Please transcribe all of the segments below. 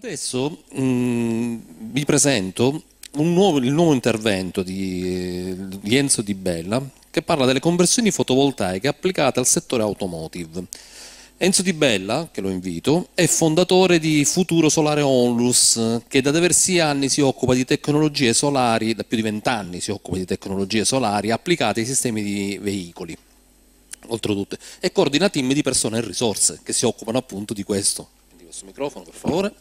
Adesso mh, mm, vi presento nuovo, il nuovo intervento di, di Enzo Di Bella che parla delle conversioni fotovoltaiche applicate al settore automotive. Enzo Di Bella, che lo invito, è fondatore di Futuro Solare Onlus, che da diversi anni si occupa di tecnologie solari, da più di vent'anni si occupa di tecnologie solari applicate ai sistemi di veicoli, oltretutto, e coordina team di persone e risorse che si occupano appunto di questo, questo microfono per favore.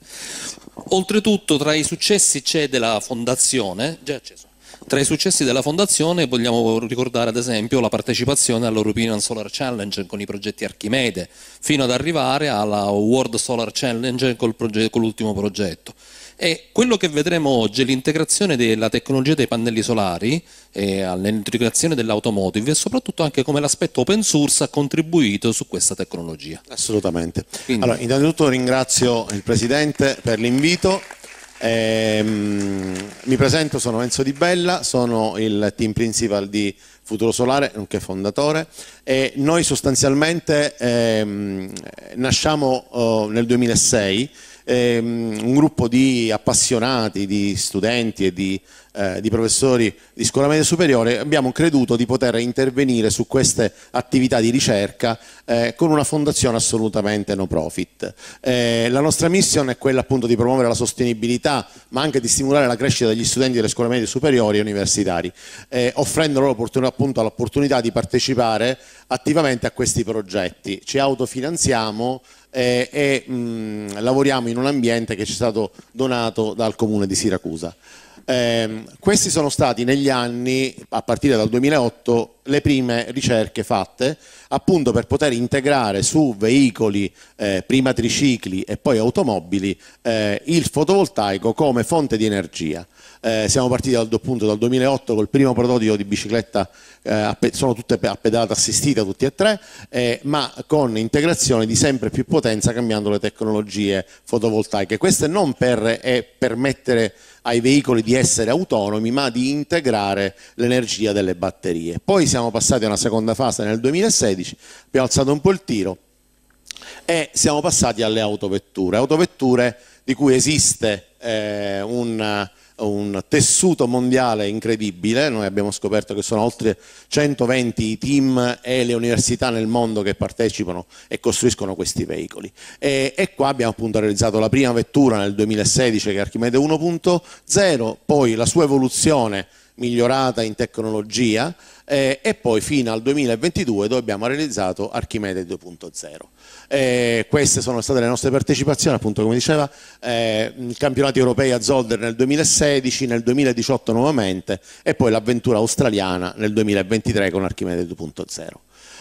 Oltretutto tra i successi c'è della fondazione, già acceso, tra i successi della fondazione vogliamo ricordare ad esempio la partecipazione all'European Solar Challenge con i progetti Archimede, fino ad arrivare alla World Solar Challenge con l'ultimo progetto. E quello che vedremo oggi è l'integrazione della tecnologia dei pannelli solari all'integrazione dell'automotive e soprattutto anche come l'aspetto open source ha contribuito su questa tecnologia. Assolutamente. Quindi. Allora, innanzitutto ringrazio il Presidente per l'invito. Ehm, mi presento, sono Enzo Di Bella, sono il team principal di Futuro Solare, nonché fondatore. E noi sostanzialmente ehm, nasciamo eh, nel 2006 ehm, un gruppo di appassionati, di studenti e di, eh, di professori di scuola media superiore, abbiamo creduto di poter intervenire su queste attività di ricerca eh, con una fondazione assolutamente no profit. Eh, la nostra missione è quella appunto di promuovere la sostenibilità, ma anche di stimolare la crescita degli studenti delle scuole medie superiori e universitari, eh, offrendo loro l'opportunità di partecipare attivamente a questi progetti. Ci autofinanziamo eh, e mh, mm, lavoriamo in un ambiente che ci è stato donato dal comune di Siracusa. Eh, questi sono stati negli anni, a partire dal 2008, le prime ricerche fatte appunto per poter integrare su veicoli, eh, prima tricicli e poi automobili, eh, il fotovoltaico come fonte di energia. Eh, siamo partiti dal, appunto, dal 2008 col primo prototipo di bicicletta, eh, sono tutte a pedata assistita tutti e tre, eh, ma con integrazione di sempre più potenza cambiando le tecnologie fotovoltaiche. Queste non per eh, permettere ai veicoli di essere autonomi ma di integrare l'energia delle batterie. Poi siamo passati a una seconda fase nel 2016, abbiamo alzato un po' il tiro e siamo passati alle autovetture, autovetture di cui esiste eh, un un tessuto mondiale incredibile, noi abbiamo scoperto che sono oltre 120 i team e le università nel mondo che partecipano e costruiscono questi veicoli e, e qua abbiamo appunto realizzato la prima vettura nel 2016 che è Archimede 1.0, poi la sua evoluzione migliorata in tecnologia eh, e poi fino al 2022 dove abbiamo realizzato Archimede 2.0. Eh, queste sono state le nostre partecipazioni, appunto come diceva, eh, il campionato europeo a Zolder nel 2016, nel 2018 nuovamente e poi l'avventura australiana nel 2023 con Archimede 2.0.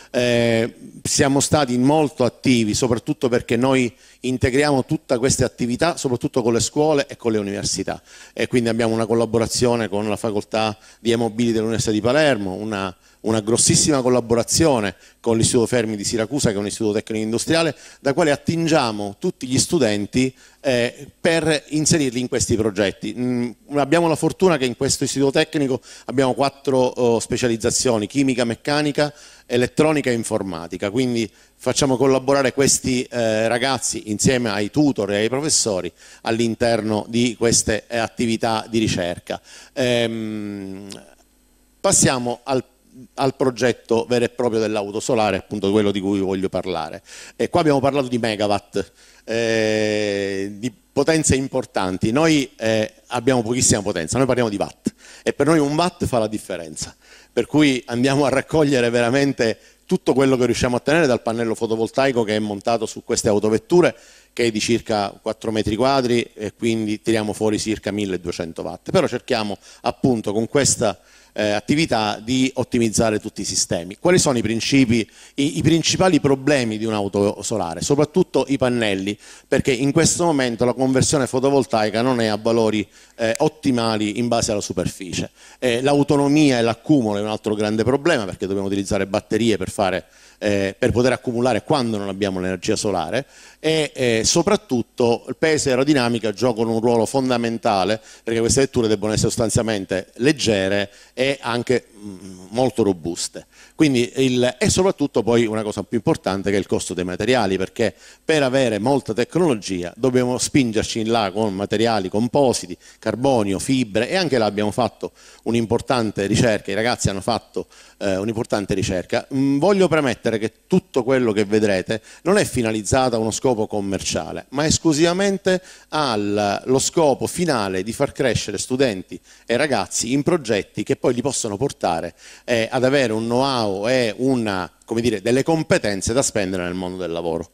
Eh, siamo stati molto attivi, soprattutto perché noi integriamo tutte queste attività soprattutto con le scuole e con le università e quindi abbiamo una collaborazione con la facoltà di Emobili dell'Università di Palermo, una, una, grossissima collaborazione con l'Istituto Fermi di Siracusa che è un istituto tecnico industriale da quale attingiamo tutti gli studenti eh, per inserirli in questi progetti. Mm, abbiamo la fortuna che in questo istituto tecnico abbiamo quattro oh, specializzazioni, chimica, meccanica, elettronica e informatica, quindi facciamo collaborare questi eh, ragazzi insieme ai tutor e ai professori all'interno di queste eh, attività di ricerca. Ehm, passiamo al al progetto vero e proprio dell'auto solare, appunto quello di cui voglio parlare. E qua abbiamo parlato di megawatt, eh, di potenze importanti. Noi eh, abbiamo pochissima potenza, noi parliamo di watt e per noi un watt fa la differenza. Per cui andiamo a raccogliere veramente tutto quello che riusciamo a ottenere dal pannello fotovoltaico che è montato su queste autovetture che è di circa 4 metri quadri e quindi tiriamo fuori circa 1200 watt però cerchiamo appunto con questa eh, attività di ottimizzare tutti i sistemi. Quali sono i, principi, i, i principali problemi di un'auto solare? Soprattutto i pannelli, perché in questo momento la conversione fotovoltaica non è a valori eh, ottimali in base alla superficie. Eh, l'autonomia e l'accumulo è un altro grande problema perché dobbiamo utilizzare batterie per fare eh, per poter accumulare quando non abbiamo l'energia solare e eh, soprattutto il peso e l'aerodinamica giocano un ruolo fondamentale perché queste vetture debbono essere sostanzialmente leggere e anche mh, mm, molto robuste. Il, e soprattutto poi una cosa più importante che è il costo dei materiali perché per avere molta tecnologia dobbiamo spingerci in là con materiali compositi, carbonio, fibre e anche là abbiamo fatto un'importante ricerca, i ragazzi hanno fatto eh, un'importante ricerca. Mh, mm, voglio premettere promettere che tutto quello che vedrete non è finalizzato a uno scopo commerciale, ma esclusivamente allo scopo finale di far crescere studenti e ragazzi in progetti che poi li possono portare eh, ad avere un know-how e una, dire, delle competenze da spendere nel mondo del lavoro.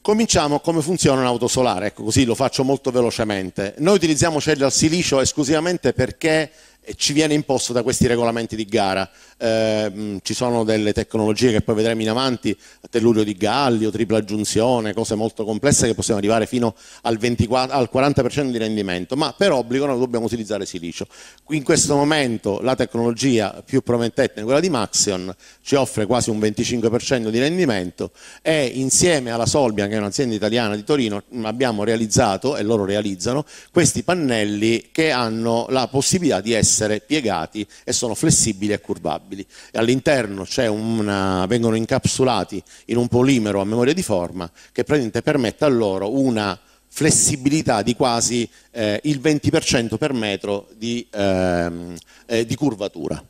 Cominciamo come funziona un'auto solare, ecco così lo faccio molto velocemente. Noi utilizziamo celle al silicio esclusivamente perché ci viene imposto da questi regolamenti di gara. Eh, mm, ci sono delle tecnologie che poi vedremo in avanti, tellurio di Gallio, tripla aggiunzione, cose molto complesse che possiamo arrivare fino al, 24, al 40% di rendimento, ma per obbligo noi dobbiamo utilizzare silicio. In questo momento la tecnologia più promettente, è quella di Maxion, ci offre quasi un 25% di rendimento e insieme alla Solbian, che è un'azienda italiana di Torino, mm, abbiamo realizzato, e loro realizzano, questi pannelli che hanno la possibilità di essere piegati e sono flessibili e curvabili riciclabili e all'interno vengono incapsulati in un polimero a memoria di forma che praticamente permette a loro una flessibilità di quasi eh, il 20% per metro di, ehm, eh, di curvatura.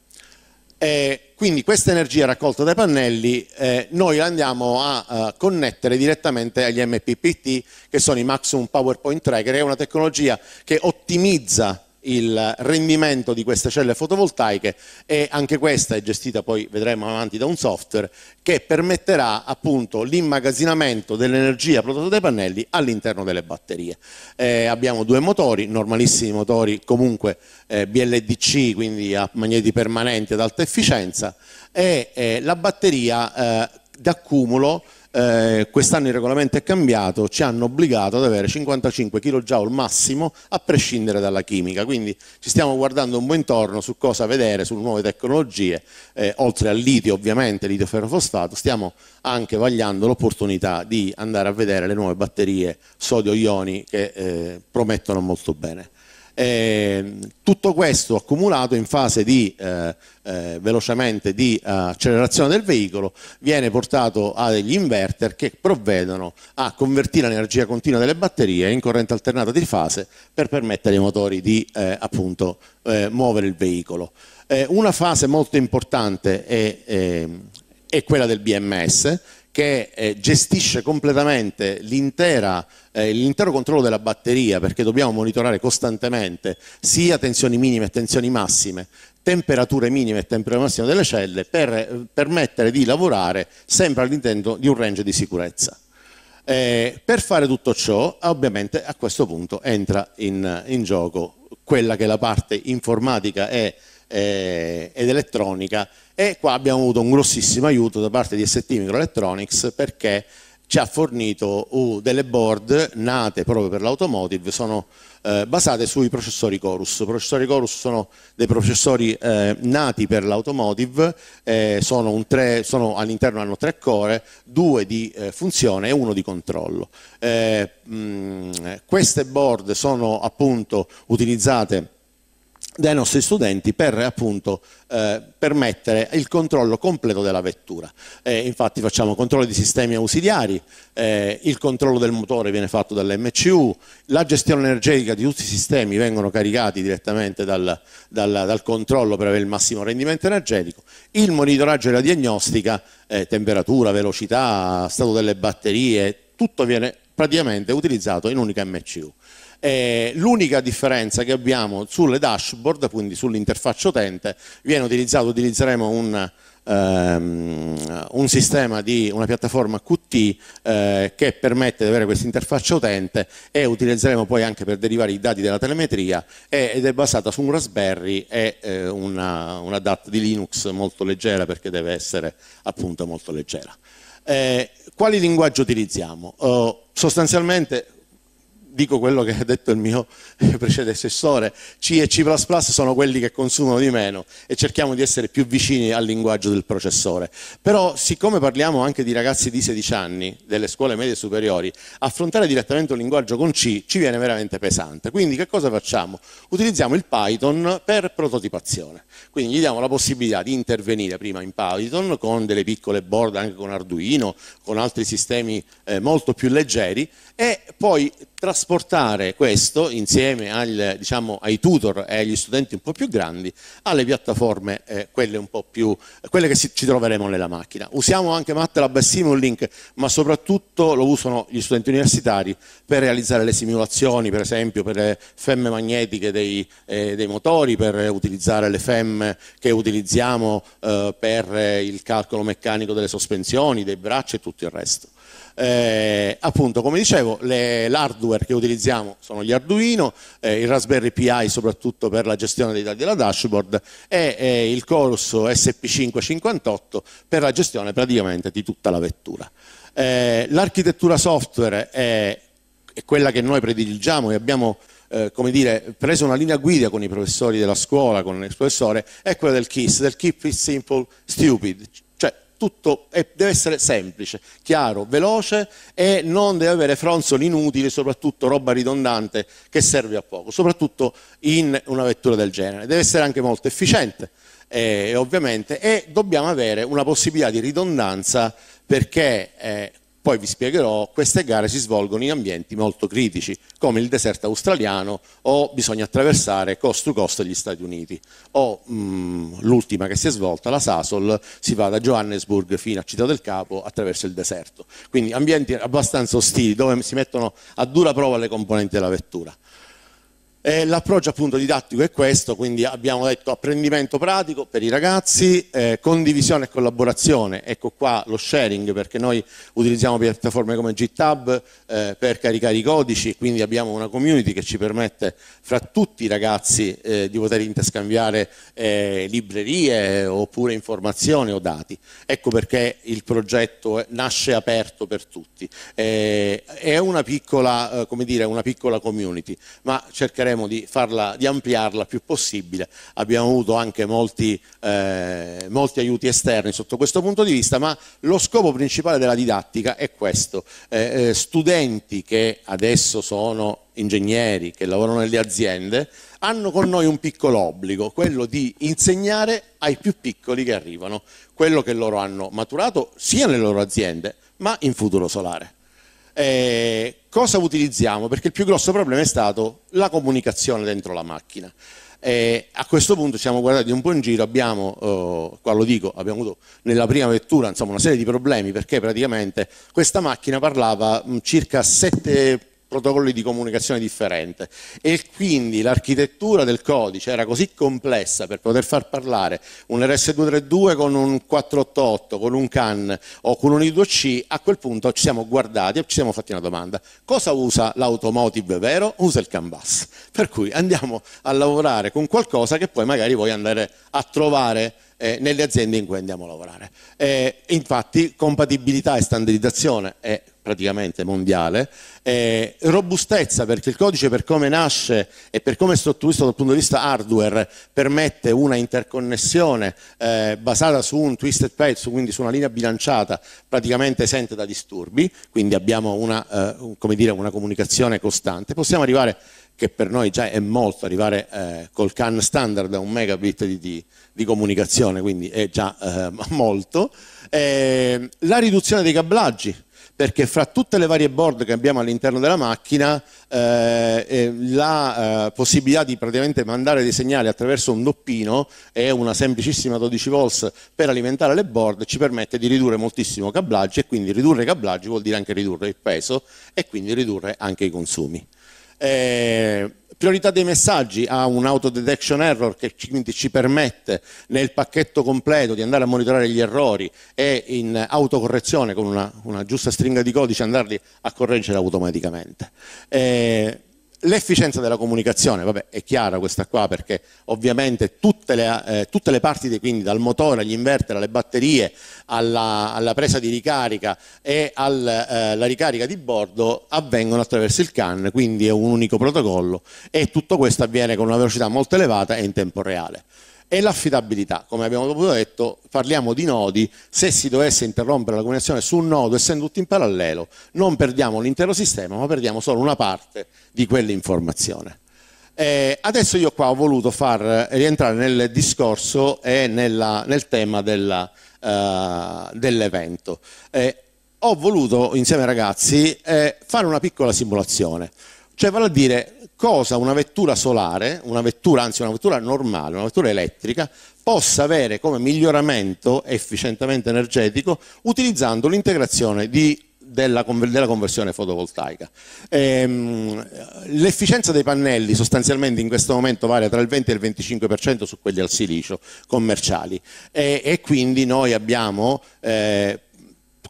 E quindi questa energia raccolta dai pannelli eh, noi andiamo a, a, eh, connettere direttamente agli MPPT che sono i Maximum PowerPoint Tracker, è una tecnologia che ottimizza il rendimento di queste celle fotovoltaiche e anche questa è gestita poi vedremo avanti da un software che permetterà appunto l'immagazzinamento dell'energia prodotta dai pannelli all'interno delle batterie. Eh, abbiamo due motori, normalissimi motori comunque eh, BLDC quindi a magneti permanenti ad alta efficienza e eh, la batteria eh, d'accumulo eh, quest'anno il regolamento è cambiato, ci hanno obbligato ad avere 55 kJ massimo a prescindere dalla chimica, quindi ci stiamo guardando un po' intorno su cosa vedere, su nuove tecnologie, eh, oltre al litio ovviamente, litio ferrofosfato, stiamo anche vagliando l'opportunità di andare a vedere le nuove batterie sodio ioni che eh, promettono molto bene. Eh, tutto questo accumulato in fase di eh, eh, velocemente di eh, accelerazione del veicolo viene portato a degli inverter che provvedono a convertire l'energia continua delle batterie in corrente alternata di fase per permettere ai motori di eh, appunto eh, muovere il veicolo. una fase molto importante è, è, ehm, è quella del BMS che eh, gestisce completamente eh, l'intero controllo della batteria perché dobbiamo monitorare costantemente sia tensioni minime e tensioni massime, temperature minime e temperature massime delle celle per eh, permettere di lavorare sempre all'intento di un range di sicurezza. Eh, per fare tutto ciò ovviamente a questo punto entra in, in gioco quella che è la parte informatica e eh, ed elettronica e qua abbiamo avuto un grossissimo aiuto da parte di ST Microelectronics perché ci ha fornito uh, delle board nate proprio per l'automotive, sono eh, basate sui processori Chorus. I processori Chorus sono dei processori eh, nati per l'automotive, eh, all'interno hanno tre core, due di eh, funzione e uno di controllo. Eh, mh, queste board sono appunto utilizzate dai nostri studenti per appunto eh, permettere il controllo completo della vettura. Eh, infatti facciamo controllo di sistemi ausiliari, eh, il controllo del motore viene fatto dall'MCU, la gestione energetica di tutti i sistemi vengono caricati direttamente dal, dal, dal controllo per avere il massimo rendimento energetico, il monitoraggio e la diagnostica, eh, temperatura, velocità, stato delle batterie, tutto viene praticamente utilizzato in un'unica MCU. Eh, l'unica differenza che abbiamo sulle dashboard, quindi sull'interfaccia utente, viene utilizzato, utilizzeremo un, ehm, un sistema di una piattaforma Qt eh, che permette di avere questa interfaccia utente e utilizzeremo poi anche per derivare i dati della telemetria e, ed è basata su un Raspberry e eh, una, una DAT di Linux molto leggera perché deve essere appunto molto leggera. Eh, quali linguaggi utilizziamo? Oh, sostanzialmente dico quello che ha detto il mio predecessore, C e C++ sono quelli che consumano di meno e cerchiamo di essere più vicini al linguaggio del processore. Però siccome parliamo anche di ragazzi di 16 anni, delle scuole medie superiori, affrontare direttamente un linguaggio con C ci viene veramente pesante. Quindi che cosa facciamo? Utilizziamo il Python per prototipazione. Quindi gli diamo la possibilità di intervenire prima in Python con delle piccole board anche con Arduino, con altri sistemi eh, molto più leggeri e poi trasportare trasportare questo insieme al, diciamo, ai tutor e agli studenti un po' più grandi alle piattaforme, eh, quelle un po' più, quelle che si, ci troveremo nella macchina. Usiamo anche MATLAB e Simulink, ma soprattutto lo usano gli studenti universitari per realizzare le simulazioni, per esempio per le femme magnetiche dei, eh, dei motori, per utilizzare le femme che utilizziamo eh, per il calcolo meccanico delle sospensioni, dei bracci e tutto il resto. Eh, appunto, come dicevo, l'hardware che utilizziamo sono gli Arduino, eh, il Raspberry Pi soprattutto per la gestione dei dati della dashboard e eh, il Chorus SP558 per la gestione praticamente di tutta la vettura. Eh, l'architettura software è, è, quella che noi prediligiamo e abbiamo eh, come dire, preso una linea guida con i professori della scuola, con il professore, è quella del KISS, del Keep It Simple Stupid, tutto è, deve essere semplice, chiaro, veloce e non deve avere fronzoli inutili, soprattutto roba ridondante che serve a poco, soprattutto in una vettura del genere. Deve essere anche molto efficiente, eh, ovviamente, e dobbiamo avere una possibilità di ridondanza perché eh, poi vi spiegherò, queste gare si svolgono in ambienti molto critici, come il deserto australiano o bisogna attraversare costo to costo gli Stati Uniti. O mm, l'ultima che si è svolta, la Sasol, si va da Johannesburg fino a Città del Capo attraverso il deserto. Quindi ambienti abbastanza ostili dove si mettono a dura prova le componenti della vettura. Eh, l'approccio appunto didattico è questo, quindi abbiamo detto apprendimento pratico per i ragazzi, eh, condivisione e collaborazione, ecco qua lo sharing perché noi utilizziamo piattaforme come GitHub eh, per caricare i codici, quindi abbiamo una community che ci permette fra tutti i ragazzi eh, di poter interscambiare eh, librerie oppure informazioni o dati. Ecco perché il progetto nasce aperto per tutti. Eh, è una piccola, come dire, una piccola community, ma cercheremo cercheremo di, farla, di ampliarla più possibile. Abbiamo avuto anche molti, eh, molti, aiuti esterni sotto questo punto di vista, ma lo scopo principale della didattica è questo. Eh, eh, studenti che adesso sono ingegneri, che lavorano nelle aziende, hanno con noi un piccolo obbligo, quello di insegnare ai più piccoli che arrivano quello che loro hanno maturato sia nelle loro aziende, ma in futuro solare. Eh, cosa utilizziamo? Perché il più grosso problema è stato la comunicazione dentro la macchina. E a questo punto siamo guardati un po' in giro, abbiamo, eh, qua lo dico, abbiamo avuto nella prima vettura insomma, una serie di problemi perché praticamente questa macchina parlava mm, circa sette protocolli di comunicazione differente e quindi l'architettura del codice era così complessa per poter far parlare un RS232 con un 488, con un CAN o con un I2C, a quel punto ci siamo guardati e ci siamo fatti una domanda, cosa usa l'automotive vero? Usa il CAN bus, per cui andiamo a lavorare con qualcosa che poi magari vuoi andare a trovare eh, nelle aziende in cui andiamo a lavorare. Eh, infatti compatibilità e standardizzazione è praticamente mondiale, eh, robustezza perché il codice per come nasce e per come è sottovisto dal punto di vista hardware permette una interconnessione eh, basata su un twisted pezzo, quindi su una linea bilanciata praticamente esente da disturbi, quindi abbiamo una, eh, dire, una comunicazione costante. Possiamo arrivare che per noi già è molto arrivare eh, col CAN standard a un megabit di, di, di comunicazione, quindi è già eh, molto. Eh, la riduzione dei cablaggi, perché fra tutte le varie board che abbiamo all'interno della macchina eh, eh, la eh, possibilità di praticamente mandare dei segnali attraverso un doppino e una semplicissima 12 volts per alimentare le board ci permette di ridurre moltissimo cablaggio e quindi ridurre i cablaggi vuol dire anche ridurre il peso e quindi ridurre anche i consumi. Eh, priorità dei messaggi ha un auto detection error che ci, quindi ci permette nel pacchetto completo di andare a monitorare gli errori e in autocorrezione con una, una giusta stringa di codice andarli a correggere automaticamente. Eh, L'efficienza della comunicazione, vabbè, è chiara questa qua perché ovviamente tutte le, eh, tutte le parti, quindi dal motore agli inverter, alle batterie, alla, alla presa di ricarica e alla eh, ricarica di bordo avvengono attraverso il CAN, quindi è un unico protocollo e tutto questo avviene con una velocità molto elevata e in tempo reale e l'affidabilità. Come abbiamo dopo detto, parliamo di nodi, se si dovesse interrompere la comunicazione su un nodo, essendo tutti in parallelo, non perdiamo l'intero sistema, ma perdiamo solo una parte di quell'informazione. Eh, adesso io qua ho voluto far rientrare nel discorso e nella, nel tema eh, dell'evento. Uh, dell eh, ho voluto insieme ai ragazzi eh, fare una piccola simulazione. Cioè vale a dire cosa una vettura solare, una vettura, anzi una vettura normale, una vettura elettrica, possa avere come miglioramento efficientemente energetico utilizzando l'integrazione della, della, conversione fotovoltaica. Ehm, l'efficienza dei pannelli sostanzialmente in questo momento varia tra il 20 e il 25% su quelli al silicio commerciali e, e quindi noi abbiamo eh,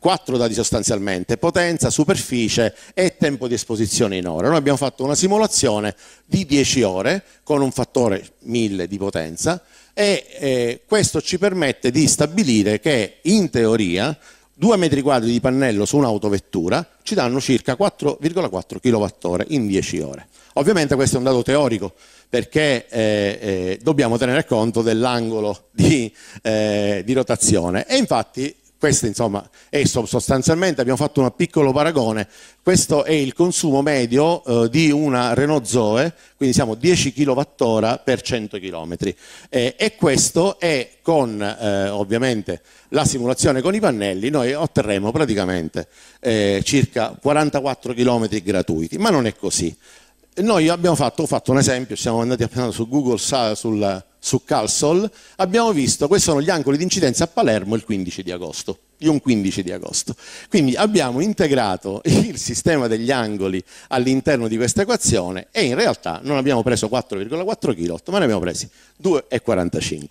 quattro dati sostanzialmente, potenza, superficie e tempo di esposizione in ore. Noi abbiamo fatto una simulazione di 10 ore con un fattore 1000 di potenza e eh, questo ci permette di stabilire che in teoria 2 metri quadri di pannello su un'autovettura ci danno circa 4,4 kWh in 10 ore. Ovviamente questo è un dato teorico perché eh, eh, dobbiamo tenere conto dell'angolo di, eh, di rotazione e infatti questo insomma è sostanzialmente, abbiamo fatto un piccolo paragone, questo è il consumo medio eh, di una Renault Zoe, quindi siamo 10 kWh per 100 km eh, e questo è con eh, ovviamente la simulazione con i pannelli, noi otterremo praticamente eh, circa 44 km gratuiti, ma non è così. Noi abbiamo fatto, ho fatto un esempio, siamo andati appena su Google, sulla su Calsol, abbiamo visto, questi sono gli angoli di incidenza a Palermo il 15 di agosto, di un 15 di agosto. Quindi abbiamo integrato il sistema degli angoli all'interno di questa equazione e in realtà non abbiamo preso 4,4 kW, ma ne abbiamo presi 2,45.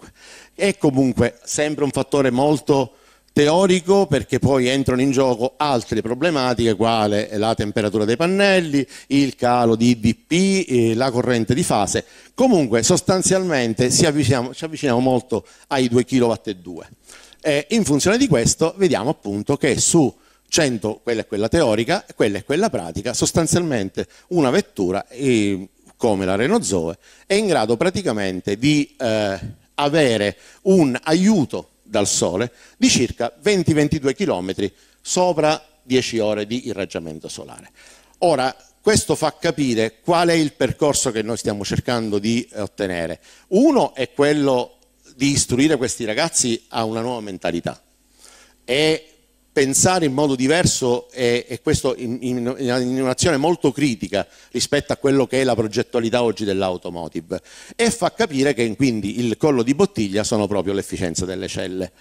È comunque sempre un fattore molto teorico perché poi entrano in gioco altre problematiche quale la temperatura dei pannelli, il calo di IDP, eh, la corrente di fase. Comunque sostanzialmente avviciniamo, ci avviciniamo molto ai 2 kW e in funzione di questo vediamo appunto che su 100 quella è quella teorica, quella è quella pratica, sostanzialmente una vettura eh, come la Renault Zoe è in grado praticamente di eh, avere un aiuto dal Sole di circa 20-22 km sopra 10 ore di irraggiamento solare. Ora, questo fa capire qual è il percorso che noi stiamo cercando di ottenere. Uno è quello di istruire questi ragazzi a una nuova mentalità e pensare in modo diverso e, e questo in, in, in un'azione molto critica rispetto a quello che è la progettualità oggi dell'automotive e fa capire che quindi il collo di bottiglia sono proprio l'efficienza delle celle.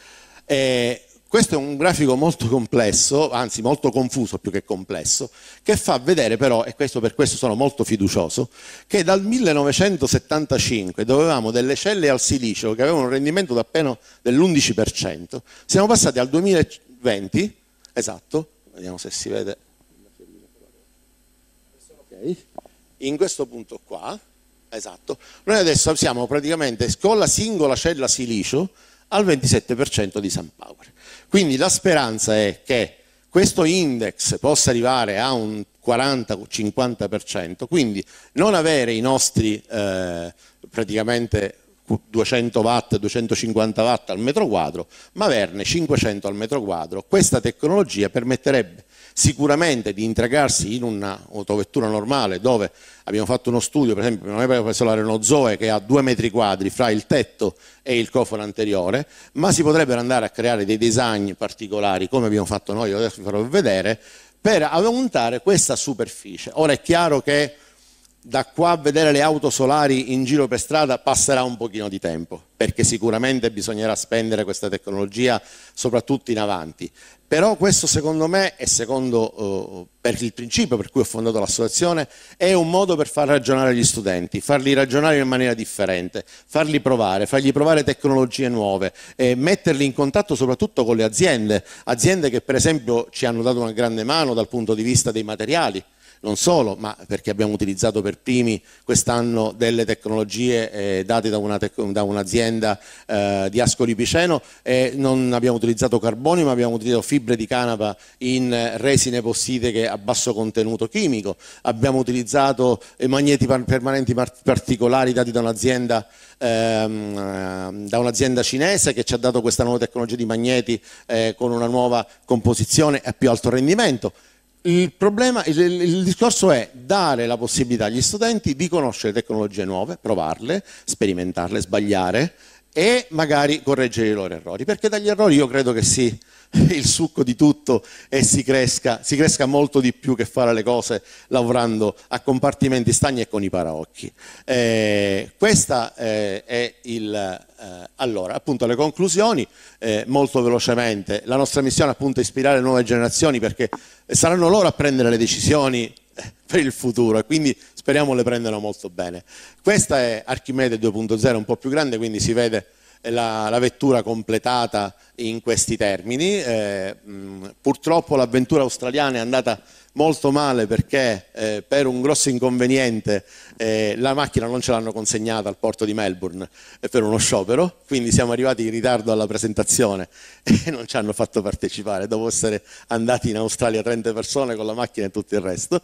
E eh, questo è un grafico molto complesso, anzi molto confuso più che complesso, che fa vedere però, e questo per questo sono molto fiducioso, che dal 1975 dovevamo delle celle al silicio che avevano un rendimento da appena dell'11%, siamo passati al 2000 20, esatto, vediamo se si vede. Okay. In questo punto qua, esatto, noi adesso siamo praticamente con la singola cella silicio al 27% di Sun Power. Quindi la speranza è che questo index possa arrivare a un 40-50%, quindi non avere i nostri eh, praticamente 200 watt, 250 watt al metro quadro, ma averne 500 al metro quadro. Questa tecnologia permetterebbe sicuramente di intragarsi in un'autovettura normale dove abbiamo fatto uno studio, per esempio non abbiamo preso la Renault Zoe che ha due metri quadri fra il tetto e il cofano anteriore, ma si potrebbero andare a creare dei design particolari come abbiamo fatto noi, adesso vi farò vedere, per aumentare questa superficie. Ora è chiaro che da qua a vedere le auto solari in giro per strada passerà un pochino di tempo, perché sicuramente bisognerà spendere questa tecnologia soprattutto in avanti. Però questo secondo me e secondo eh, per il principio per cui ho fondato l'associazione è un modo per far ragionare gli studenti, farli ragionare in maniera differente, farli provare, fargli provare tecnologie nuove e eh, metterli in contatto soprattutto con le aziende, aziende che per esempio ci hanno dato una grande mano dal punto di vista dei materiali non solo, ma perché abbiamo utilizzato per primi quest'anno delle tecnologie eh, date da, un'azienda un eh, di Ascoli Piceno e non abbiamo utilizzato carbonio ma abbiamo utilizzato fibre di canapa in resine possidiche a basso contenuto chimico, abbiamo utilizzato eh, magneti permanenti particolari dati da un'azienda ehm, eh, un cinese che ci ha dato questa nuova tecnologia di magneti eh, con una nuova composizione a più alto rendimento il, problema, il, il, discorso è dare la possibilità agli studenti di conoscere tecnologie nuove, provarle, sperimentarle, sbagliare e magari correggere i loro errori, perché dagli errori io credo che si il succo di tutto e si cresca, si cresca molto di più che fare le cose lavorando a compartimenti stagni e con i paraocchi. Eh, questa eh, è il, eh, allora, appunto le conclusioni, eh, molto velocemente, la nostra missione appunto è ispirare nuove generazioni perché saranno loro a prendere le decisioni eh, per il futuro e quindi speriamo le prendano molto bene. Questa è Archimede 2.0, un po' più grande, quindi si vede la, la vettura completata in questi termini. Eh, mh, purtroppo l'avventura australiana è andata molto male perché eh, per un grosso inconveniente eh, la macchina non ce l'hanno consegnata al porto di Melbourne eh, per uno sciopero, quindi siamo arrivati in ritardo alla presentazione e non ci hanno fatto partecipare, dopo essere andati in Australia 30 persone con la macchina e tutto il resto.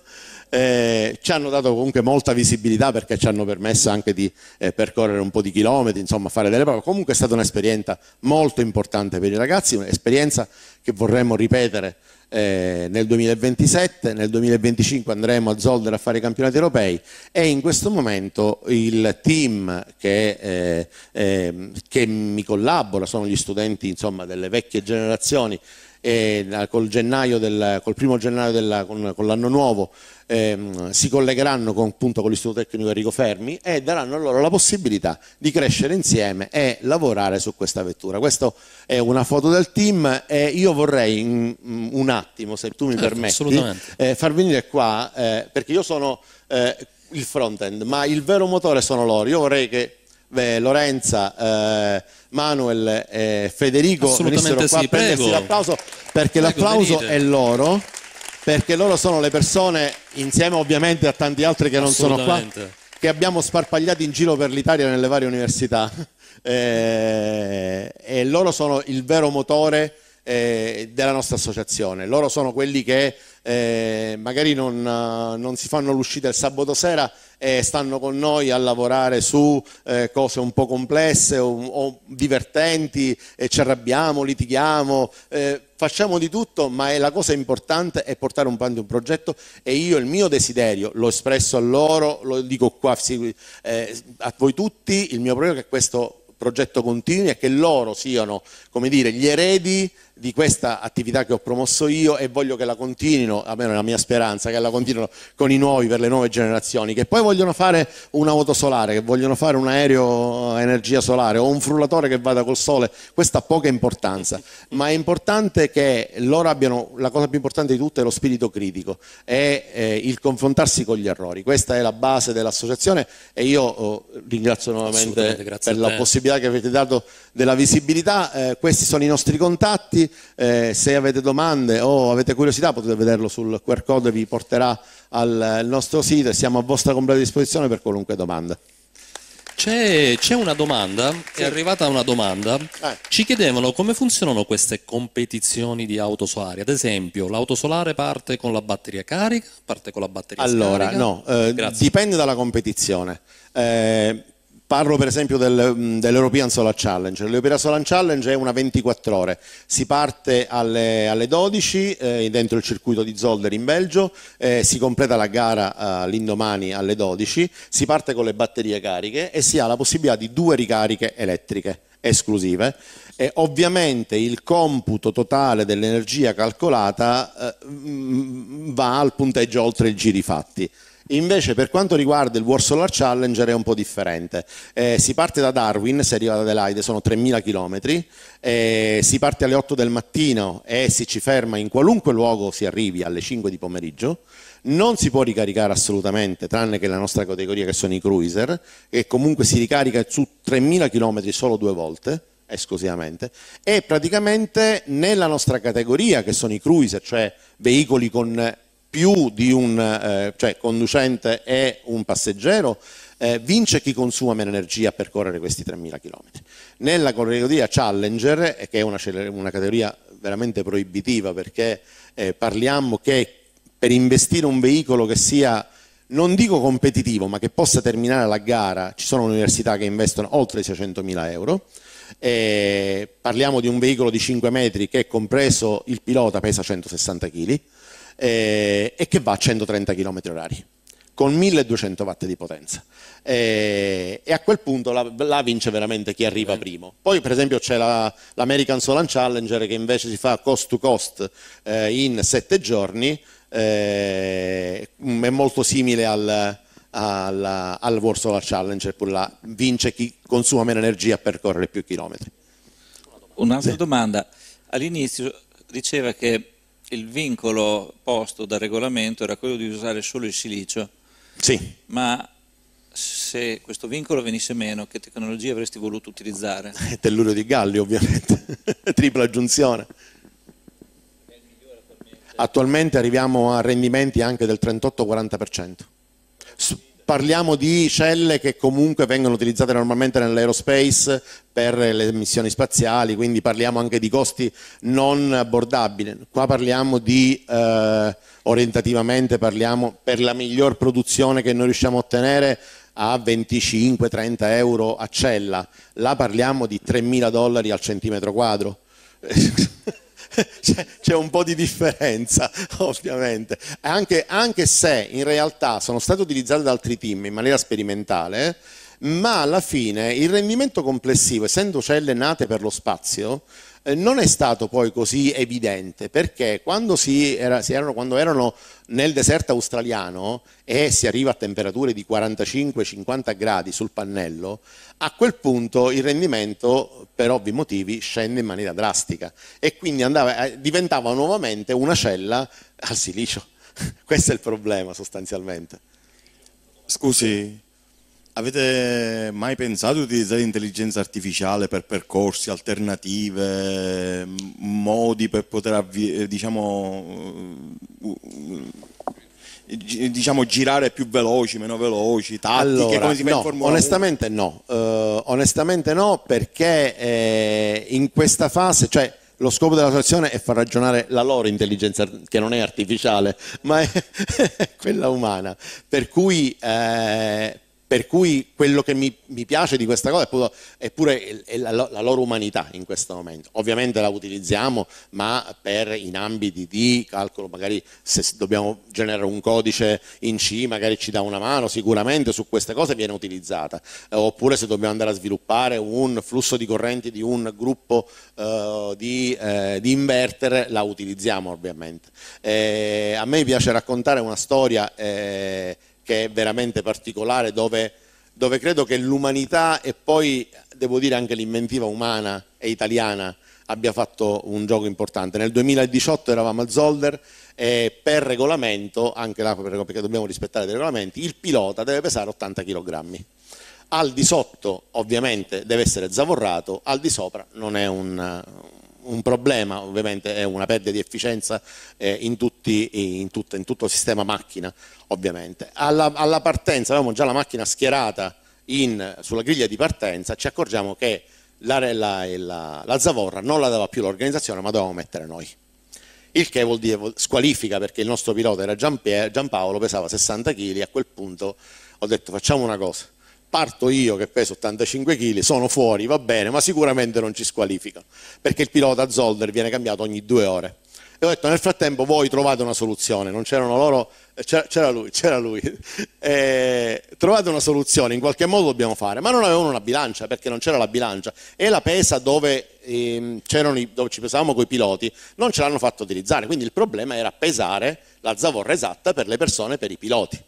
Eh, ci hanno dato comunque molta visibilità perché ci hanno permesso anche di eh, percorrere un po' di chilometri, insomma fare delle prove, comunque è stata un'esperienza molto importante per i ragazzi, un'esperienza che vorremmo ripetere eh, nel 2027, nel 2025 andremo a Zolder a fare i campionati europei e in questo momento il team che, eh, eh, che mi collabora sono gli studenti insomma, delle vecchie generazioni e eh, col, gennaio del, col primo gennaio della, con, con l'anno nuovo ehm, si collegheranno con, appunto, con l'Istituto Tecnico Enrico Fermi e daranno loro la possibilità di crescere insieme e lavorare su questa vettura. Questa è una foto del team e io vorrei in, mm, mm, un attimo, se tu mi certo, permetti, eh, far venire qua, eh, perché io sono eh, il front-end, ma il vero motore sono loro. Io vorrei che beh, Lorenza, eh, Manuel e eh, Federico venissero qua a prendersi l'applauso perché l'applauso è loro perché loro sono le persone, insieme ovviamente a tanti altri che non sono qua, che abbiamo sparpagliato in giro per l'Italia nelle varie università eh, e loro sono il vero motore eh, della nostra associazione, loro sono quelli che eh, magari non, eh, non, si fanno l'uscita il sabato sera e stanno con noi a lavorare su eh, cose un po' complesse o, o divertenti e ci arrabbiamo, litighiamo, eh, facciamo di tutto, ma la cosa importante è portare un avanti un progetto e io il mio desiderio l'ho espresso a loro, lo dico qua eh, a voi tutti, il mio problema è che questo progetto continui e che loro siano, come dire, gli eredi di questa attività che ho promosso io e voglio che la continuino, almeno è la mia speranza, che la continuino con i nuovi, per le nuove generazioni, che poi vogliono fare un'auto solare, che vogliono fare un aereo a energia solare o un frullatore che vada col sole, questa ha poca importanza, ma è importante che loro abbiano, la cosa più importante di tutto è lo spirito critico e eh, il confrontarsi con gli errori, questa è la base dell'associazione e io oh, ringrazio nuovamente per la possibilità che avete dato della visibilità, eh, questi sono i nostri contatti, eh, se avete domande o avete curiosità potete vederlo sul QR code, vi porterà al nostro sito e siamo a vostra completa disposizione per qualunque domanda. C'è, una domanda, sì. è arrivata una domanda, eh. ci chiedevano come funzionano queste competizioni di auto solari, ad esempio l'auto solare parte con la batteria carica, parte con la batteria allora, scarica? Allora, no, eh, dipende dalla competizione. Eh, Parlo per esempio del, mm, dell'European Solar Challenge. L'European Solar Challenge è una 24 ore, si parte alle, alle 12 eh, dentro il circuito di Zolder in Belgio, eh, si completa la gara eh, l'indomani alle 12, si parte con le batterie cariche e si ha la possibilità di due ricariche elettriche esclusive. E ovviamente il computo totale dell'energia calcolata eh, mm, va al punteggio oltre il giri fatti. Invece per quanto riguarda il World Solar Challenger è un po' differente. Eh, si parte da Darwin, si arriva ad Adelaide, sono 3.000 km, eh, si parte alle 8 del mattino e si ci ferma in qualunque luogo si arrivi alle 5 di pomeriggio. Non si può ricaricare assolutamente, tranne che la nostra categoria che sono i cruiser, che comunque si ricarica su 3.000 km solo due volte esclusivamente e praticamente nella nostra categoria che sono i cruiser, cioè veicoli con più di un eh, cioè, conducente e un passeggero, eh, vince chi consuma meno energia per correre questi 3.000 km. Nella categoria Challenger, eh, che è una, una categoria veramente proibitiva perché eh, parliamo che per investire un veicolo che sia non dico competitivo, ma che possa terminare la gara, ci sono università che investono oltre 600.000 euro, eh, parliamo di un veicolo di 5 metri che compreso il pilota pesa 160 kg, eh, e che va a 130 km orari con 1200 watt di potenza e, eh, e a quel punto la, la, vince veramente chi arriva primo. Poi per esempio c'è la, l'American Solan Challenger che invece si fa cost to cost eh, in 7 giorni, eh, è molto simile al, al, al World Solar Challenger, là vince chi consuma meno energia a percorrere più chilometri. Un'altra sì. domanda, all'inizio diceva che il vincolo posto dal regolamento era quello di usare solo il silicio. Sì. Ma se questo vincolo venisse meno, che tecnologia avresti voluto utilizzare? Tellurio di Galli, ovviamente, tripla aggiunzione. Attualmente arriviamo a rendimenti anche del 38-40% parliamo di celle che comunque vengono utilizzate normalmente nell'aerospace per le missioni spaziali, quindi parliamo anche di costi non abbordabili. Qua parliamo di, eh, orientativamente, parliamo per la miglior produzione che noi riusciamo a ottenere a 25-30 euro a cella, là parliamo di 3.000 dollari al centimetro quadro. c'è, un po' di differenza, ovviamente. Anche, anche, se in realtà sono state utilizzate da altri team in maniera sperimentale, ma alla fine il rendimento complessivo, essendo celle nate per lo spazio, eh, non è stato poi così evidente perché quando, si era, si erano, quando erano, nel deserto australiano e si arriva a temperature di 45-50 gradi sul pannello, a quel punto il rendimento per ovvi motivi scende in maniera drastica e quindi andava, eh, diventava nuovamente una cella al silicio. Questo è il problema sostanzialmente. Scusi, Avete mai pensato di utilizzare l'intelligenza artificiale per percorsi, alternative, modi per poter eh, diciamo, diciamo, girare più veloci, meno veloci, tattiche, allora, no, onestamente no. Uh, onestamente no, perché eh, in questa fase, cioè lo scopo della situazione è far ragionare la loro intelligenza, che non è artificiale, ma è quella umana. Per cui eh, per cui quello che mi, mi, piace di questa cosa è pure, è pure è la, la, loro umanità in questo momento. Ovviamente la utilizziamo, ma per, in ambiti di calcolo, magari se dobbiamo generare un codice in C, magari ci dà una mano, sicuramente su queste cose viene utilizzata. Eh, oppure se dobbiamo andare a sviluppare un flusso di correnti di un gruppo eh, di, eh, di, inverter, la utilizziamo ovviamente. Eh, a me piace raccontare una storia eh, che è veramente particolare, dove, dove credo che l'umanità e poi, devo dire, anche l'inventiva umana e italiana abbia fatto un gioco importante. Nel 2018 eravamo a Zolder e per regolamento, anche là perché dobbiamo rispettare dei regolamenti, il pilota deve pesare 80 kg. Al di sotto ovviamente deve essere zavorrato, al di sopra non è un, un problema, ovviamente è una perdita di efficienza eh, in, tutti, in, tut, in, tutto il sistema macchina, ovviamente. Alla, alla partenza, avevamo già la macchina schierata in, sulla griglia di partenza, ci accorgiamo che la, la, la, la zavorra non la dava più l'organizzazione, ma dovevamo mettere noi. Il che vuol dire squalifica perché il nostro pilota era Giampaolo, pesava 60 kg, a quel punto ho detto facciamo una cosa, parto io che peso 85 kg, sono fuori, va bene, ma sicuramente non ci squalificano, perché il pilota Zolder viene cambiato ogni due ore. E ho detto, nel frattempo voi trovate una soluzione, non c'erano loro, eh, c'era lui, c'era lui. E, trovate una soluzione, in qualche modo dobbiamo fare, ma non avevano una bilancia, perché non c'era la bilancia. E la pesa dove, ehm, i, dove ci pesavamo con i piloti non ce l'hanno fatto utilizzare, quindi il problema era pesare la zavorra esatta per le persone, per i piloti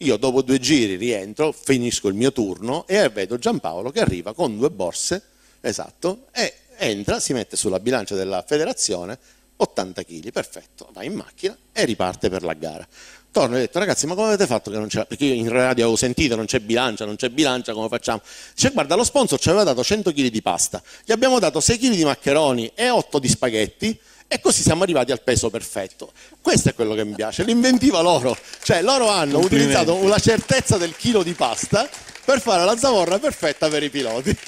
io dopo due giri rientro, finisco il mio turno e vedo Giampaolo che arriva con due borse, esatto, e entra, si mette sulla bilancia della federazione, 80 kg, perfetto, va in macchina e riparte per la gara. Torno e ho detto ragazzi ma come avete fatto che non c'era, perché io in radio avevo sentito non c'è bilancia, non c'è bilancia, come facciamo? Dice guarda lo sponsor ci aveva dato 100 kg di pasta, gli abbiamo dato 6 kg di maccheroni e 8 di spaghetti, e così siamo arrivati al peso perfetto. Questo è quello che mi piace, l'inventiva loro. Cioè loro hanno utilizzato la certezza del chilo di pasta per fare la zavorra perfetta per i piloti.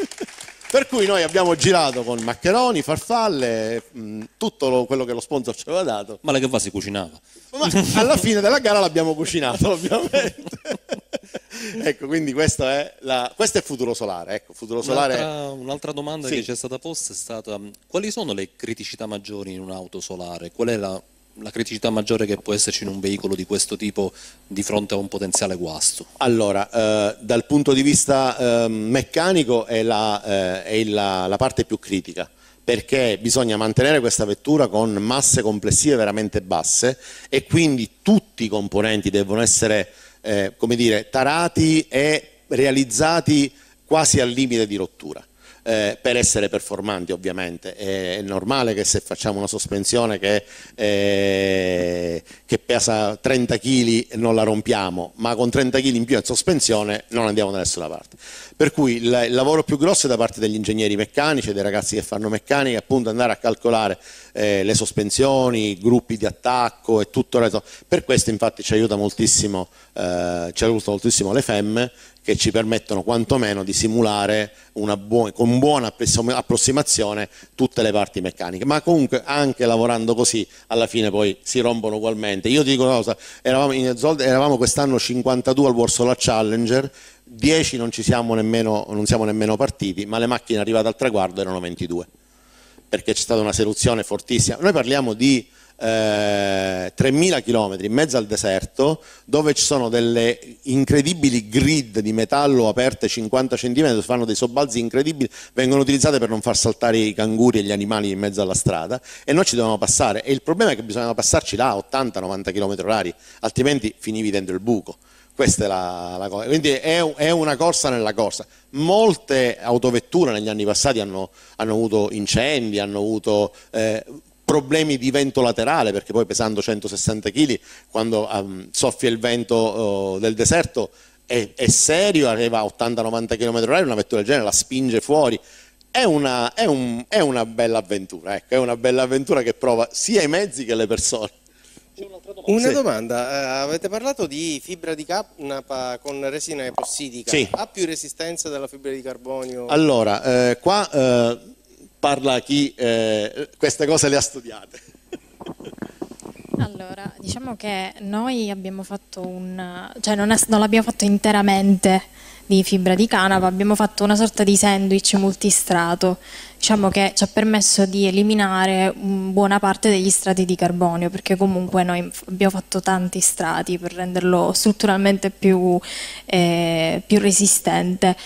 Per cui noi abbiamo girato con maccheroni, farfalle, mm, tutto lo, quello che lo sponsor ci aveva dato. Ma la che va si cucinava. Ma alla fine della gara l'abbiamo cucinato, ovviamente. ecco, quindi questo è, la, questo è Futuro Solare. Ecco, Futuro Solare... Un'altra, un'altra domanda sì. che ci è stata posta è stata mm, quali sono le criticità maggiori in un'auto solare? Qual è la la criticità maggiore che può esserci in un veicolo di questo tipo di fronte a un potenziale guasto? Allora, eh, dal punto di vista eh, meccanico è, la, eh, è la, la, parte più critica perché bisogna mantenere questa vettura con masse complessive veramente basse e quindi tutti i componenti devono essere eh, dire, tarati e realizzati quasi al limite di rottura eh, per essere performanti ovviamente. È, normale che se facciamo una sospensione che, eh, che pesa 30 kg non la rompiamo, ma con 30 kg in più in sospensione non andiamo da nessuna parte. Per cui il, il, lavoro più grosso è da parte degli ingegneri meccanici, dei ragazzi che fanno meccanica, appunto andare a calcolare eh, le sospensioni, i gruppi di attacco e tutto il resto. Per questo infatti ci aiuta moltissimo, eh, ci aiuta moltissimo le FEM che ci permettono quantomeno di simulare buona, con buona approssimazione tutte le parti meccaniche, ma comunque anche lavorando così alla fine poi si rompono ugualmente. Io dico una cosa, eravamo, Zold, eravamo quest'anno 52 al Warsaw Challenger, 10 non, siamo nemmeno, non siamo nemmeno partiti, ma le macchine arrivate al traguardo erano 22, perché c'è stata una seduzione fortissima. Noi parliamo di eh, 3.000 km in mezzo al deserto dove ci sono delle incredibili grid di metallo aperte 50 cm, fanno dei sobbalzi incredibili, vengono utilizzate per non far saltare i canguri e gli animali in mezzo alla strada e noi ci dovevamo passare e il problema è che bisognava passarci là a 80-90 km orari, altrimenti finivi dentro il buco. Questa è la, la cosa. Quindi è, è, una corsa nella corsa. Molte autovetture negli anni passati hanno, hanno avuto incendi, hanno avuto... Eh, problemi di vento laterale, perché poi pesando 160 kg, quando um, soffia il vento uh, del deserto, è, è serio, arriva a 80-90 km/h, una vettura del genere la spinge fuori. È una, è, un, è una, bella avventura, ecco. è una bella avventura che prova sia i mezzi che le persone. Domanda. Una sì. domanda, uh, avete parlato di fibra di canapa con resina epossidica, sì. ha più resistenza della fibra di carbonio? Allora, eh, qua eh, parla chi eh, queste cose le ha studiate. Allora, diciamo che noi abbiamo fatto un, cioè non, è, non l'abbiamo fatto interamente di fibra di canapa, abbiamo fatto una sorta di sandwich multistrato, diciamo che ci ha permesso di eliminare buona parte degli strati di carbonio, perché comunque noi abbiamo fatto tanti strati per renderlo strutturalmente più, eh, più resistente.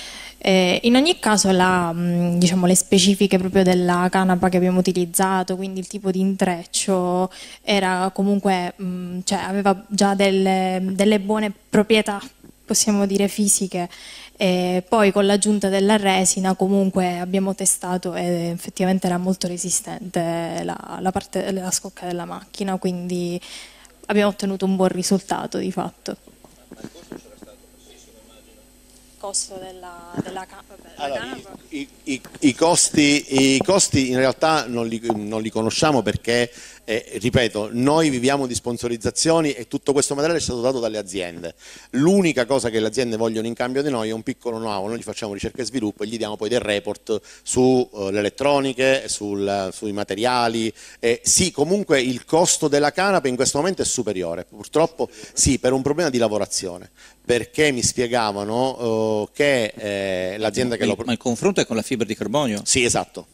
Eh, in ogni caso la, mm, diciamo, le specifiche proprio della canapa che abbiamo utilizzato, quindi il tipo di intreccio, era comunque, mh, mm, cioè, aveva già delle, delle buone proprietà, possiamo dire fisiche, e poi con l'aggiunta della resina comunque abbiamo testato e effettivamente era molto resistente la, la, parte, la scocca della macchina, quindi abbiamo ottenuto un buon risultato di fatto costo della, della vabbè, allora, i, i, i, costi, I costi in realtà non li, non li conosciamo perché, eh, ripeto, noi viviamo di sponsorizzazioni e tutto questo materiale è stato dato dalle aziende. L'unica cosa che le aziende vogliono in cambio di noi è un piccolo know-how, noi gli facciamo ricerca e sviluppo e gli diamo poi dei report sulle eh, elettroniche, sul, sui materiali. Eh, sì, comunque il costo della canapa in questo momento è superiore, purtroppo sì, per un problema di lavorazione perché mi spiegavano uh, che eh, l'azienda che lo... Ma il confronto è con la fibra di carbonio? Sì, esatto.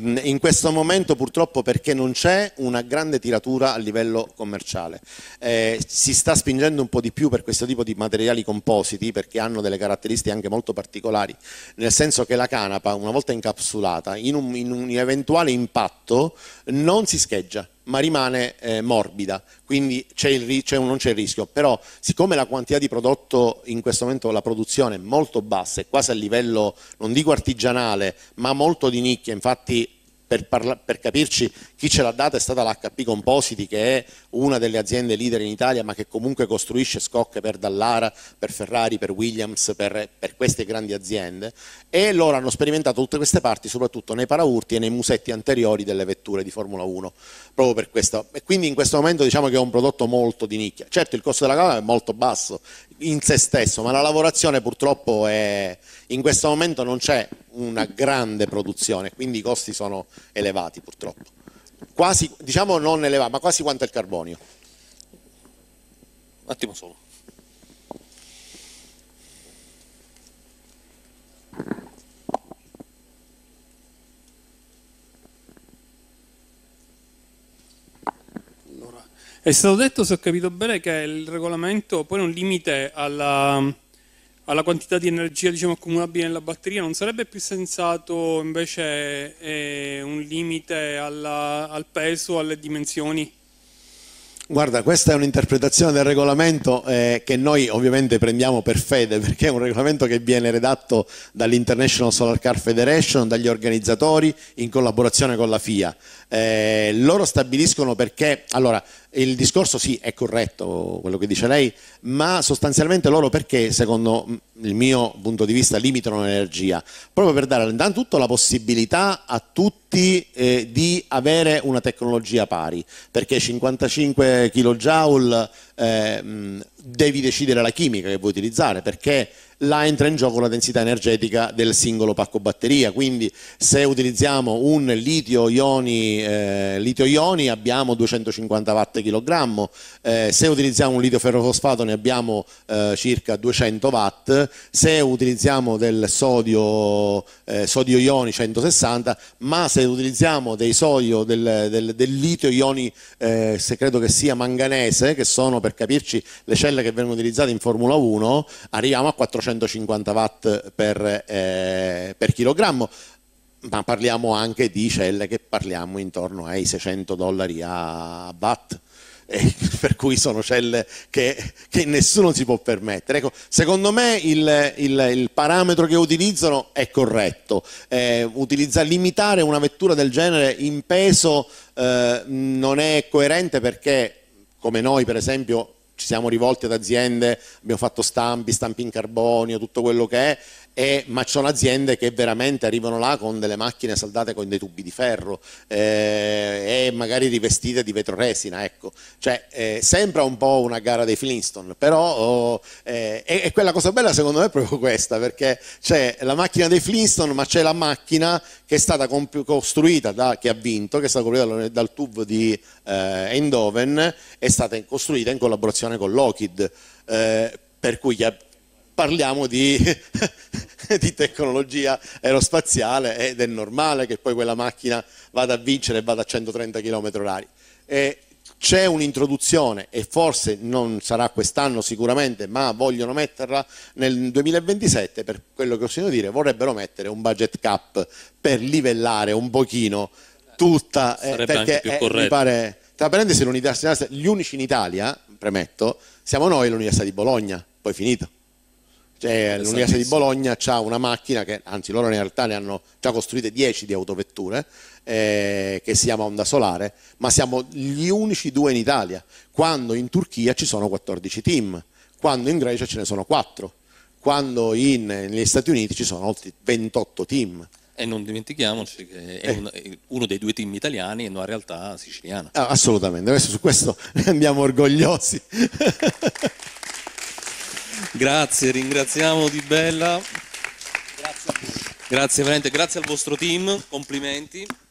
In questo momento purtroppo perché non c'è una grande tiratura a livello commerciale, eh, si sta spingendo un po' di più per questo tipo di materiali compositi perché hanno delle caratteristiche anche molto particolari, nel senso che la canapa una volta incapsulata in un, in un eventuale impatto non si scheggia, ma rimane eh, morbida, quindi il, non c'è il rischio, però siccome la quantità di prodotto in questo momento la produzione è molto bassa, è quasi a livello non dico artigianale, ma molto di nicchia, infatti per, parla- per, capirci chi ce l'ha data è stata l'HP Compositi che è una delle aziende leader in Italia ma che comunque costruisce scocche per Dallara, per Ferrari, per Williams, per, per queste grandi aziende e loro hanno sperimentato tutte queste parti soprattutto nei paraurti e nei musetti anteriori delle vetture di Formula 1 proprio per questo e quindi in questo momento diciamo che è un prodotto molto di nicchia certo il costo della camera è molto basso in se stesso ma la lavorazione purtroppo è in questo momento non c'è una grande produzione, quindi i costi sono elevati purtroppo. Quasi, diciamo non elevati, ma quasi quanto il carbonio. Un attimo solo. Allora, è stato detto, se ho capito bene, che il regolamento pone un limite alla alla quantità di energia diciamo, accumulabile nella batteria, non sarebbe più sensato invece eh, un limite alla, al peso, alle dimensioni? Guarda, questa è un'interpretazione del regolamento eh, che noi ovviamente prendiamo per fede perché è un regolamento che viene redatto dall'International Solar Car Federation, dagli organizzatori in collaborazione con la FIA. Eh, loro stabiliscono perché, allora, il discorso sì è corretto quello che dice lei, ma sostanzialmente loro perché secondo il mio punto di vista limitano l'energia? Proprio per dare innanzitutto la possibilità a tutti eh, di avere una tecnologia pari, perché 55 kJ eh, devi decidere la chimica che vuoi utilizzare, perché là entra in gioco la densità energetica del singolo pacco batteria, quindi se utilizziamo un litio ioni, eh, litio ioni abbiamo 250 watt kg, eh, se utilizziamo un litio ferrofosfato ne abbiamo eh, circa 200 watt, se utilizziamo del sodio, eh, sodio ioni 160, ma se utilizziamo dei sodio, del, del, del litio ioni, eh, se credo che sia manganese, che sono per capirci le celle che vengono utilizzate in Formula 1, arriviamo a 400 150 watt per, eh, per chilogrammo, ma parliamo anche di celle che parliamo intorno ai 600 dollari a watt. Eh, per cui sono celle che, che, nessuno si può permettere. Ecco, secondo me il, il, il, parametro che utilizzano è corretto. Eh, utilizza, limitare una vettura del genere in peso eh, non è coerente perché come noi per esempio ci siamo rivolti ad aziende, abbiamo fatto stampi, stampi in carbonio, tutto quello che è e, ma ci sono aziende che veramente arrivano là con delle macchine saldate con dei tubi di ferro eh, e magari rivestite di vetroresina, ecco. Cioè, eh, sembra un po' una gara dei Flintstone, però oh, eh, è, è, quella cosa bella secondo me è proprio questa, perché c'è la macchina dei Flintstone, ma c'è la macchina che è stata costruita da chi ha vinto, che è stata costruita dal tubo di eh, Eindhoven, è stata costruita in collaborazione con l'Okid, eh, per cui parliamo di di tecnologia aerospaziale ed è normale che poi quella macchina vada a vincere e vada a 130 km h c'è un'introduzione e forse non sarà quest'anno sicuramente, ma vogliono metterla nel 2027, per quello che ho sentito dire, vorrebbero mettere un budget cap per livellare un pochino tutta, eh, perché eh, mi pare, tra parentesi l'università, gli unici in Italia, eh, premetto, siamo noi l'università di Bologna, poi finito. Cioè, l'Università di Bologna ha una macchina che, anzi loro in realtà ne hanno già costruite 10 di autovetture, eh, che si chiama Onda Solare, ma siamo gli unici due in Italia, quando in Turchia ci sono 14 team, quando in Grecia ce ne sono 4, quando in, negli Stati Uniti ci sono oltre 28 team. E non dimentichiamoci che è eh. un, uno dei due team italiani è una realtà siciliana. Ah, assolutamente, adesso su questo andiamo orgogliosi. Grazie, ringraziamo Di Bella. Grazie a voi. Grazie veramente, grazie al vostro team, complimenti.